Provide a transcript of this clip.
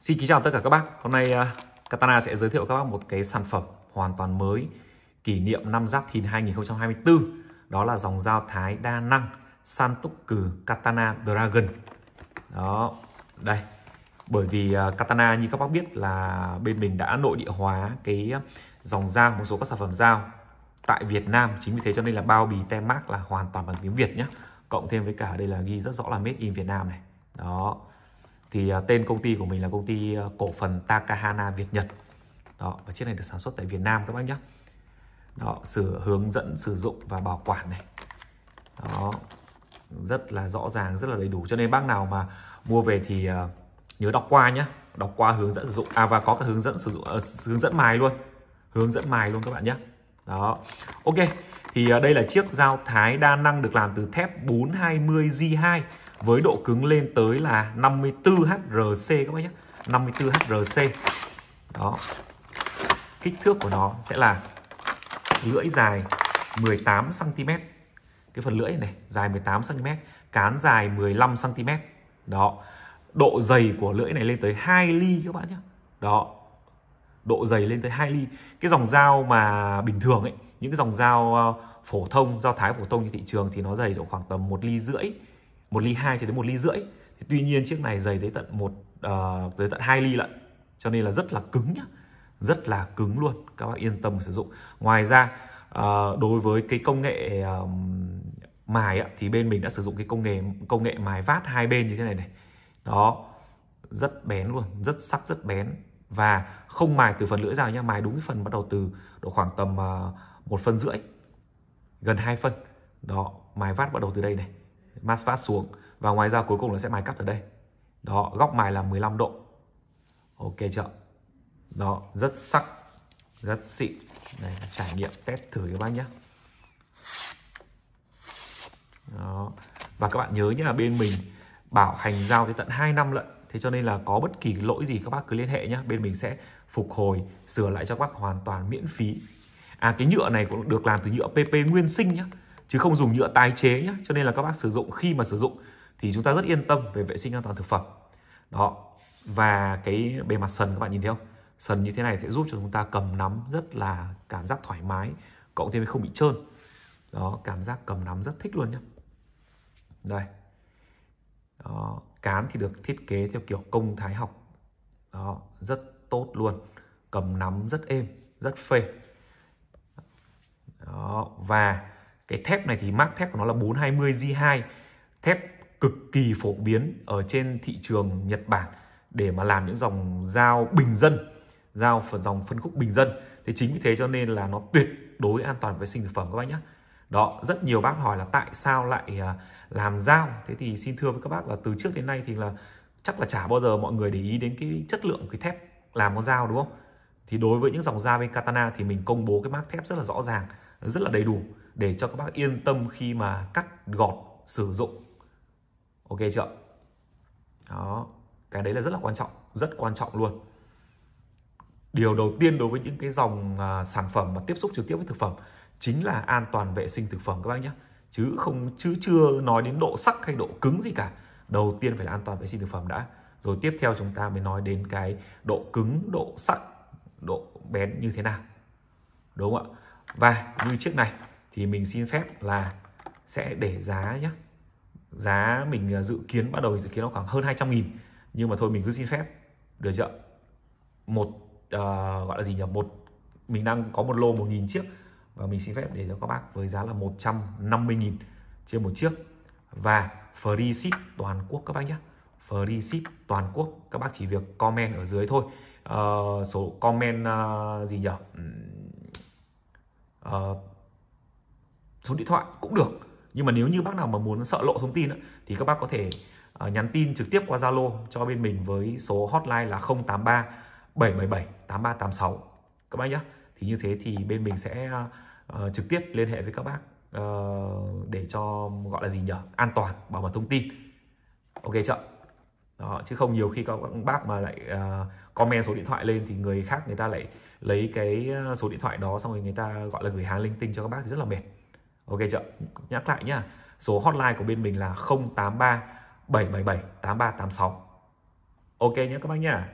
Xin kính chào tất cả các bác Hôm nay à, Katana sẽ giới thiệu các bác một cái sản phẩm hoàn toàn mới kỷ niệm năm Giáp Thìn 2024 đó là dòng dao thái đa năng Santoku Katana Dragon đó đây bởi vì à, Katana như các bác biết là bên mình đã nội địa hóa cái dòng dao một số các sản phẩm dao tại Việt Nam chính vì thế cho nên là bao bì tem mác là hoàn toàn bằng tiếng Việt nhé cộng thêm với cả đây là ghi rất rõ là made in Việt Nam này đó thì à, tên công ty của mình là công ty à, cổ phần Takahana Việt Nhật đó và chiếc này được sản xuất tại Việt Nam các bác nhé đó sửa hướng dẫn sử dụng và bảo quản này đó rất là rõ ràng rất là đầy đủ cho nên bác nào mà mua về thì à, nhớ đọc qua nhé đọc qua hướng dẫn sử dụng à và có cả hướng dẫn sử dụng ờ, hướng dẫn mài luôn hướng dẫn mài luôn các bạn nhé đó ok thì đây là chiếc dao thái đa năng được làm từ thép 420 G2 với độ cứng lên tới là 54 HRC các bác nhé 54 HRC đó kích thước của nó sẽ là lưỡi dài 18 cm cái phần lưỡi này dài 18 cm cán dài 15 cm đó độ dày của lưỡi này lên tới 2 ly các bạn nhé đó độ dày lên tới 2 ly cái dòng dao mà bình thường ấy những cái dòng dao ờ, phổ thông dao thái phổ thông trên thị trường thì nó dày độ khoảng tầm một ly rưỡi một ly hai cho đến một ly rưỡi thì tuy nhiên chiếc này dày tới tận một uh, tới tận hai ly lận cho nên là rất là cứng nhá rất là cứng luôn các bạn yên tâm sử dụng ngoài ra uh, đối với cái công nghệ uh, mài thì bên mình đã sử dụng cái công nghệ công nghệ mài vát hai bên như thế này này đó rất bén luôn rất sắc rất bén và không mài từ phần lưỡi dao nhá mài đúng cái phần bắt đầu từ độ khoảng tầm ờ, một phân rưỡi gần hai phân đó mài vát bắt đầu từ đây này mask fast xuống và ngoài ra cuối cùng là sẽ mài cắt ở đây đó góc mài là 15 độ ok chưa đó rất sắc rất xịn này trải nghiệm test thử các bác nhé đó. và các bạn nhớ nhé là bên mình bảo hành giao tới tận 2 năm lận thế cho nên là có bất kỳ lỗi gì các bác cứ liên hệ nhé bên mình sẽ phục hồi sửa lại cho các bác hoàn toàn miễn phí à cái nhựa này cũng được làm từ nhựa PP nguyên sinh nhé chứ không dùng nhựa tái chế nhé cho nên là các bác sử dụng khi mà sử dụng thì chúng ta rất yên tâm về vệ sinh an toàn thực phẩm đó và cái bề mặt sần các bạn nhìn thấy không sần như thế này sẽ giúp cho chúng ta cầm nắm rất là cảm giác thoải mái cộng thêm không bị trơn đó cảm giác cầm nắm rất thích luôn nhé đây đó, cán thì được thiết kế theo kiểu công thái học đó rất tốt luôn cầm nắm rất êm rất phê đó, và cái thép này thì mác thép của nó là 420G2 thép cực kỳ phổ biến ở trên thị trường Nhật Bản để mà làm những dòng dao bình dân dao phần dòng phân khúc bình dân thế chính vì thế cho nên là nó tuyệt đối an toàn vệ sinh thực phẩm các bác nhé đó rất nhiều bác hỏi là tại sao lại à, làm dao thế thì xin thưa với các bác là từ trước đến nay thì là chắc là chả bao giờ mọi người để ý đến cái chất lượng cái thép làm con dao đúng không thì đối với những dòng dao bên katana thì mình công bố cái mác thép rất là rõ ràng rất là đầy đủ để cho các bác yên tâm khi mà cắt gọt sử dụng ok chưa đó cái đấy là rất là quan trọng rất quan trọng luôn điều đầu tiên đối với những cái dòng à, sản phẩm mà tiếp xúc trực tiếp với thực phẩm chính là an toàn vệ sinh thực phẩm các bác nhé chứ không chứ chưa nói đến độ sắc hay độ cứng gì cả đầu tiên phải là an toàn vệ sinh thực phẩm đã rồi tiếp theo chúng ta mới nói đến cái độ cứng độ sắc độ bén như thế nào đúng không ạ và như chiếc này thì mình xin phép là sẽ để giá nhé giá mình à, dự kiến bắt đầu dự kiến nó khoảng hơn 200 nghìn nhưng mà thôi mình cứ xin phép được chưa một uh, gọi là gì nhỉ một mình đang có một lô 1 nghìn chiếc và mình xin phép để cho các bác với giá là 150 nghìn trên một chiếc và free ship toàn quốc các bác nhé free ship toàn quốc các bác chỉ việc comment ở dưới thôi uh, số comment uh, gì nhỉ uh, số điện thoại cũng được nhưng mà nếu như bác nào mà muốn sợ lộ thông tin thì các bác có thể à, nhắn tin trực tiếp qua Zalo cho bên mình với số hotline là 083 777 8386 các bác nhé thì như thế thì bên mình sẽ à, à, trực tiếp liên hệ với các bác ờ, để cho gọi là gì nhỉ an toàn bảo mật thông tin ok chưa đó, chứ không nhiều khi các bác mà lại uh, comment số điện thoại lên thì người khác người ta lại lấy cái số điện thoại đó xong rồi người ta gọi là gửi hàng linh tinh cho các bác thì rất là mệt ok chưa nhắc lại nhá số hotline của bên mình là 083 777 8386 ok nhé các bác nhá